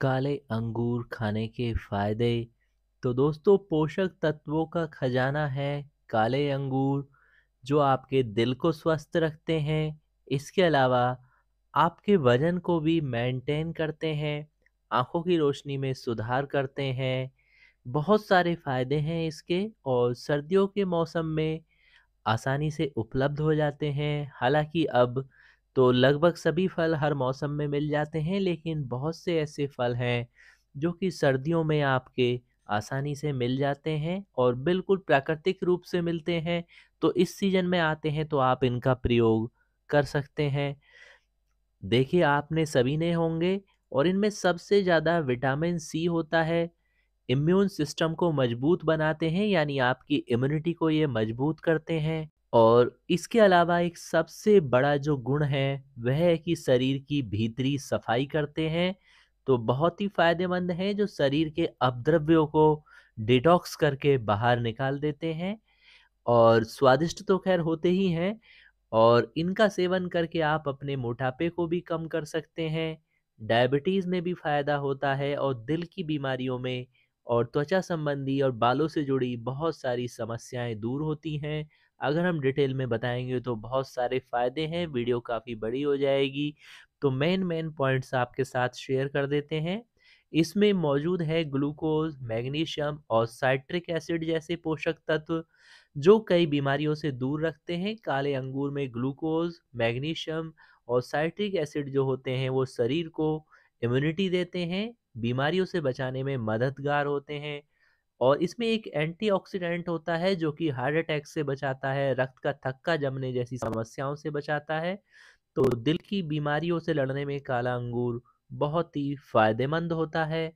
काले अंगूर खाने के फायदे तो दोस्तों पोषक तत्वों का खजाना है काले अंगूर जो आपके दिल को स्वस्थ रखते हैं इसके अलावा आपके वजन को भी मेंटेन करते हैं आँखों की रोशनी में सुधार करते हैं बहुत सारे फ़ायदे हैं इसके और सर्दियों के मौसम में आसानी से उपलब्ध हो जाते हैं हालांकि अब तो लगभग सभी फल हर मौसम में मिल जाते हैं लेकिन बहुत से ऐसे फल हैं जो कि सर्दियों में आपके आसानी से मिल जाते हैं और बिल्कुल प्राकृतिक रूप से मिलते हैं तो इस सीज़न में आते हैं तो आप इनका प्रयोग कर सकते हैं देखिए आपने सभी ने होंगे और इनमें सबसे ज़्यादा विटामिन सी होता है इम्यून सिस्टम को मजबूत बनाते हैं यानी आपकी इम्यूनिटी को ये मजबूत करते हैं और इसके अलावा एक सबसे बड़ा जो गुण है वह है कि शरीर की भीतरी सफाई करते हैं तो बहुत ही फायदेमंद है जो शरीर के अपद्रव्यों को डिटॉक्स करके बाहर निकाल देते हैं और स्वादिष्ट तो खैर होते ही हैं और इनका सेवन करके आप अपने मोटापे को भी कम कर सकते हैं डायबिटीज़ में भी फ़ायदा होता है और दिल की बीमारियों में और त्वचा संबंधी और बालों से जुड़ी बहुत सारी समस्याएं दूर होती हैं अगर हम डिटेल में बताएंगे तो बहुत सारे फ़ायदे हैं वीडियो काफ़ी बड़ी हो जाएगी तो मेन मेन पॉइंट्स आपके साथ शेयर कर देते हैं इसमें मौजूद है ग्लूकोज मैग्नीशियम और साइट्रिक एसिड जैसे पोषक तत्व जो कई बीमारियों से दूर रखते हैं काले अंगूर में ग्लूकोज मैग्नीशियम और साइट्रिक एसिड जो होते हैं वो शरीर को इम्यूनिटी देते हैं बीमारियों से बचाने में मददगार होते हैं और इसमें एक एंटीऑक्सीडेंट होता है जो कि हार्ट अटैक से बचाता है रक्त का थक्का जमने जैसी समस्याओं से बचाता है तो दिल की बीमारियों से लड़ने में काला अंगूर बहुत ही फायदेमंद होता है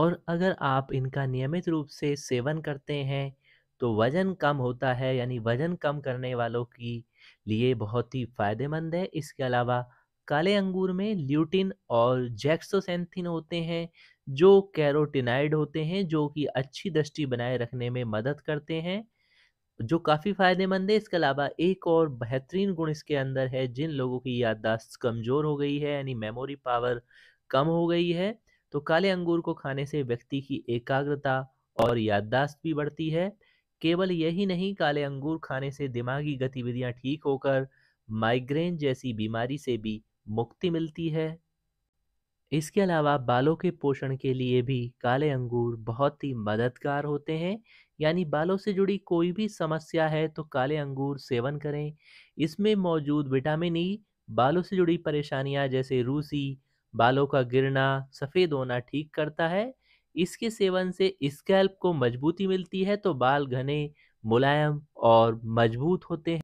और अगर आप इनका नियमित रूप से सेवन करते हैं तो वज़न कम होता है यानी वज़न कम करने वालों की लिए बहुत ही फ़ायदेमंद है इसके अलावा काले अंगूर में ल्यूटिन और जैक्सोसेंथिन होते हैं जो कैरोटिनाइड होते हैं जो कि अच्छी दृष्टि बनाए रखने में मदद करते हैं जो काफ़ी फ़ायदेमंद है इसके अलावा एक और बेहतरीन गुण इसके अंदर है जिन लोगों की याददाश्त कमज़ोर हो गई है यानी मेमोरी पावर कम हो गई है तो काले अंगूर को खाने से व्यक्ति की एकाग्रता और याददाश्त भी बढ़ती है केवल यही नहीं काले अंगूर खाने से दिमागी गतिविधियां ठीक होकर माइग्रेन जैसी बीमारी से भी मुक्ति मिलती है इसके अलावा बालों के पोषण के लिए भी काले अंगूर बहुत ही मददगार होते हैं यानी बालों से जुड़ी कोई भी समस्या है तो काले अंगूर सेवन करें इसमें मौजूद विटामिन ई बालों से जुड़ी परेशानियां जैसे रूसी बालों का गिरना सफ़ेद होना ठीक करता है इसके सेवन से स्कैल्प को मजबूती मिलती है तो बाल घने मुलायम और मजबूत होते हैं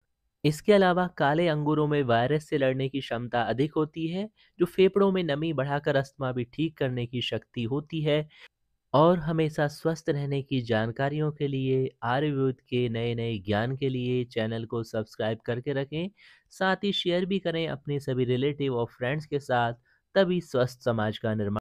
इसके अलावा काले अंगूरों में वायरस से लड़ने की क्षमता अधिक होती है जो फेफड़ों में नमी बढ़ाकर अस्थमा भी ठीक करने की शक्ति होती है और हमेशा स्वस्थ रहने की जानकारियों के लिए आयुर्वेद के नए नए ज्ञान के लिए चैनल को सब्सक्राइब करके रखें साथ ही शेयर भी करें अपने सभी रिलेटिव और फ्रेंड्स के साथ तभी स्वस्थ समाज का निर्माण